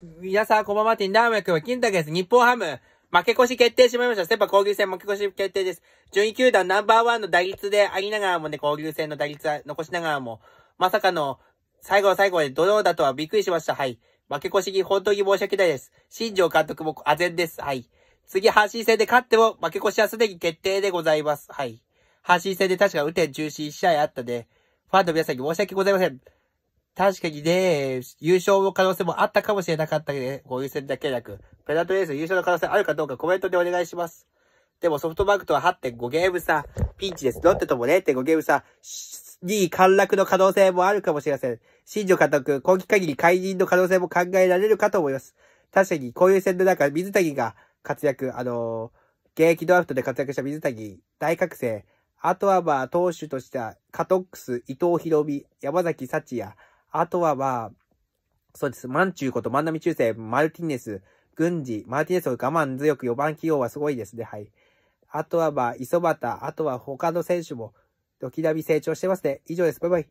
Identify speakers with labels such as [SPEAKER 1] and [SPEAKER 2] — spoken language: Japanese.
[SPEAKER 1] 皆さん、こんばんは、ティンダーメ君、金太です。日本ハム、負け越し決定しまいました。セパ交流戦負け越し決定です。順位球団ナンバーワンの打率でありながらもね、交流戦の打率は残しながらも、まさかの、最後の最後でドローだとはびっくりしました。はい。負け越しに本当に申し訳ないです。新庄監督も唖然です。はい。次、阪神戦で勝っても、負け越しはすでに決定でございます。はい。阪神戦で確か打天中止試合あったで、ファンの皆さんに申し訳ございません。確かにね、優勝の可能性もあったかもしれなかったけどね、こういう戦だけなく、ペナントレース優勝の可能性あるかどうかコメントでお願いします。でもソフトバンクとは8.5ゲーム差、ピンチです。ロッテとも0.5ゲーム差、2位陥落の可能性もあるかもしれません。新庄監督、今季限り解任の可能性も考えられるかと思います。確かに、こういう戦の中、水谷が活躍、あのー、現役ドラフトで活躍した水谷、大学生、あとはまあ、投手とした、カトックス、伊藤博美、山崎幸也、あとはあ、そうです。マンチューこと万波中世、マルティネス、軍事、マルティネスを我慢強く4番起用はすごいですね。はい。あとは、まあ、磯端、あとは他の選手も、ドキダビ成長してますね。以上です。バイバイ。